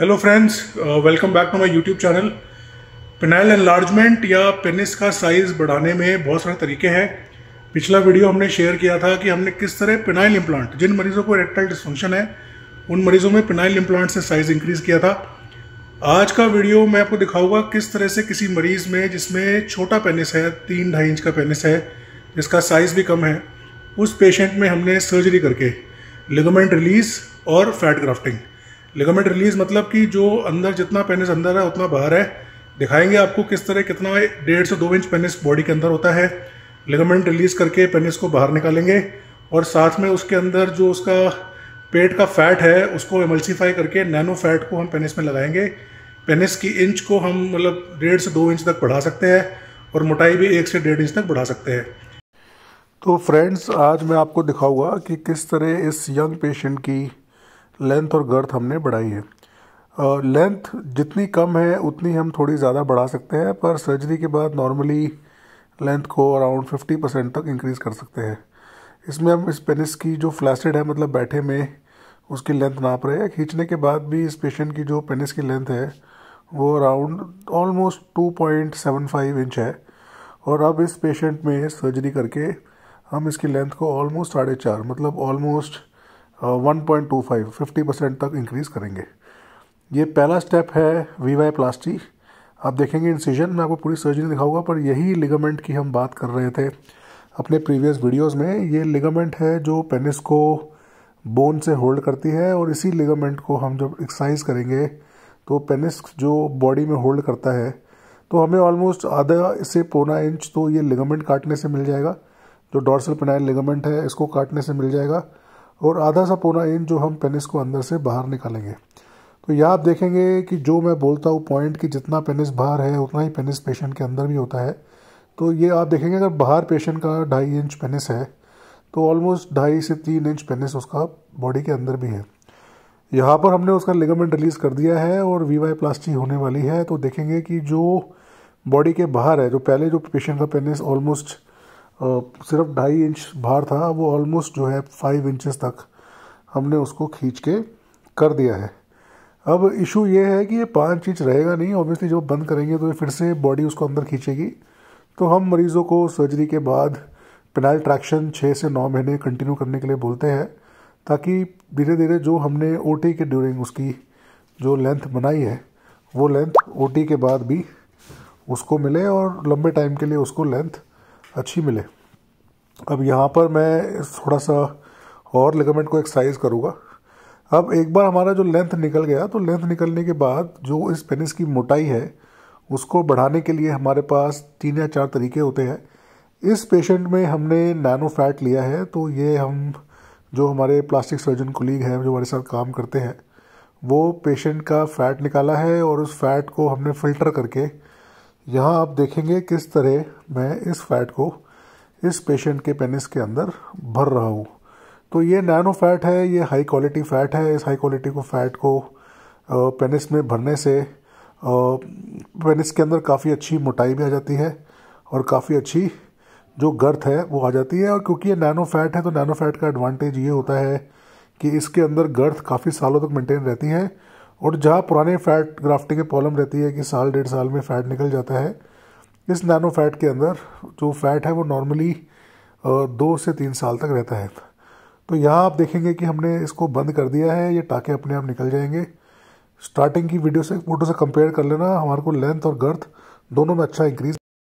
hello friends welcome back to my YouTube channel penile enlargement या penis का size बढ़ाने में बहुत सारे तरीके हैं पिछला वीडियो हमने शेयर किया था कि हमने किस तरह पेनाइल इम्प्लांट जिन मरीज़ों को रेक्टाइल डिस्फंक्शन है उन मरीज़ों में पेनाइल इम्प्लांट से साइज़ इंक्रीज़ किया था आज का वीडियो मैं आपको दिखाऊंगा किस तरह से किसी मरीज़ में जिसमें छोटा पेनिस है तीन ढाई इंच का पेनिस है जिसका साइज़ भी कम है उस पेशेंट में हमने सर्जरी करके लिगमेंट रिलीज़ और फैट ग्राफ्टिंग लिगामेंट रिलीज मतलब कि जो अंदर जितना पेनिस अंदर है उतना बाहर है दिखाएंगे आपको किस तरह कितना डेढ़ से दो इंच पेनिस बॉडी के अंदर होता है लिगामेंट रिलीज करके पेनिस को बाहर निकालेंगे और साथ में उसके अंदर जो उसका पेट का फैट है उसको एमल्सीफाई करके नैनो फैट को हम पेनिस में लगाएंगे पेनिस की इंच को हम मतलब डेढ़ से दो इंच तक बढ़ा सकते हैं और मोटाई भी एक से डेढ़ इंच तक बढ़ा सकते हैं तो फ्रेंड्स आज मैं आपको दिखाऊंगा कि किस तरह इस यंग पेशेंट की लेंथ और गर्थ हमने बढ़ाई है लेंथ जितनी कम है उतनी हम थोड़ी ज़्यादा बढ़ा सकते हैं पर सर्जरी के बाद नॉर्मली लेंथ को अराउंड फिफ्टी परसेंट तक इंक्रीज़ कर सकते हैं इसमें हम इस पेनिस की जो फ्लैसिड है मतलब बैठे में उसकी लेंथ नाप रहे हैं खींचने के बाद भी इस पेशेंट की जो पेनिस की लेंथ है वो around almost two point seven five inch है और अब इस पेशेंट में सर्जरी करके हम इसकी लेंथ को ऑलमोस्ट साढ़े चार मतलब almost one point two five fifty percent तक इंक्रीज़ करेंगे ये पहला स्टेप है वी वाई प्लास्टी आप देखेंगे इंसिजन मैं आपको पूरी सर्जरी दिखाऊंगा पर यही लिगामेंट की हम बात कर रहे थे अपने प्रीवियस वीडियोस में ये लिगामेंट है जो पेनिस को बोन से होल्ड करती है और इसी लिगामेंट को हम जब एक्सरसाइज करेंगे तो पेनिस जो बॉडी में होल्ड करता है तो हमें ऑलमोस्ट आधा से पौना इंच तो ये लिगामेंट काटने से मिल जाएगा जो डॉर्सल पेनाइल लिगामेंट है इसको काटने से मिल जाएगा और आधा सा पौना इंच जो हम पेनिस को अंदर से बाहर निकालेंगे तो यह आप देखेंगे कि जो मैं बोलता हूँ पॉइंट कि जितना पेनिस बाहर है उतना ही पेनिस पेशेंट के अंदर भी होता है तो ये आप देखेंगे अगर बाहर पेशेंट का ढाई इंच पेनिस है तो ऑलमोस्ट ढाई से तीन इंच पेनिस उसका बॉडी के अंदर भी है यहाँ पर हमने उसका लिगामेंट रिलीज़ कर दिया है और वी वाई प्लास्टी होने वाली है तो देखेंगे कि जो बॉडी के बाहर है जो पहले जो पेशेंट का पेनिस ऑलमोस्ट सिर्फ ढाई इंच भार था वो ऑलमोस्ट जो है फाइव इंचेस तक हमने उसको खींच के कर दिया है अब इशू ये है कि ये पाँच इंच रहेगा नहीं ऑब्वियसली जब बंद करेंगे तो ये फिर से बॉडी उसको अंदर खींचेगी तो हम मरीज़ों को सर्जरी के बाद पेनाइल ट्रैक्शन छः से नौ महीने कंटिन्यू करने के लिए बोलते हैं ताकि धीरे धीरे जो हमने ओ के ड्यूरिंग उसकी जो लेंथ बनाई है वो लेंथ ओ के बाद भी उसको मिले और लंबे टाइम के लिए उसको लेंथ अच्छी मिले अब यहाँ पर मैं थोड़ा सा और लिगामेंट को एक्सरसाइज करूँगा अब एक बार हमारा जो लेंथ निकल गया तो लेंथ निकलने के बाद जो इस पेनिस की मोटाई है उसको बढ़ाने के लिए हमारे पास तीन या चार तरीके होते हैं इस पेशेंट में हमने नैनो फैट लिया है तो ये हम जो हमारे प्लास्टिक सर्जन कुलीग हैं जो हमारे साथ काम करते हैं वो पेशेंट का फ़ैट निकाला है और उस फैट को हमने फ़िल्टर करके यहाँ आप देखेंगे किस तरह मैं इस फैट को इस पेशेंट के पेनिस के अंदर भर रहा हूँ तो ये नैनो फैट है ये हाई क्वालिटी फैट है इस हाई क्वालिटी को फैट को पेनिस में भरने से पेनिस के अंदर काफ़ी अच्छी मोटाई भी आ जाती है और काफ़ी अच्छी जो गर्थ है वो आ जाती है और क्योंकि ये नैनो फैट है तो नैनो फैट का एडवांटेज ये होता है कि इसके अंदर गर्थ काफ़ी सालों तक मेंटेन रहती है और जहाँ पुराने फैट ग्राफ्टिंग की प्रॉब्लम रहती है कि साल डेढ़ साल में फ़ैट निकल जाता है इस नैनो फैट के अंदर जो फैट है वो नॉर्मली दो से तीन साल तक रहता है तो यहाँ आप देखेंगे कि हमने इसको बंद कर दिया है ये टाके अपने आप निकल जाएंगे स्टार्टिंग की वीडियो से फोटो से कंपेयर कर लेना हमारे को लेंथ और गर्थ दोनों में अच्छा इंक्रीज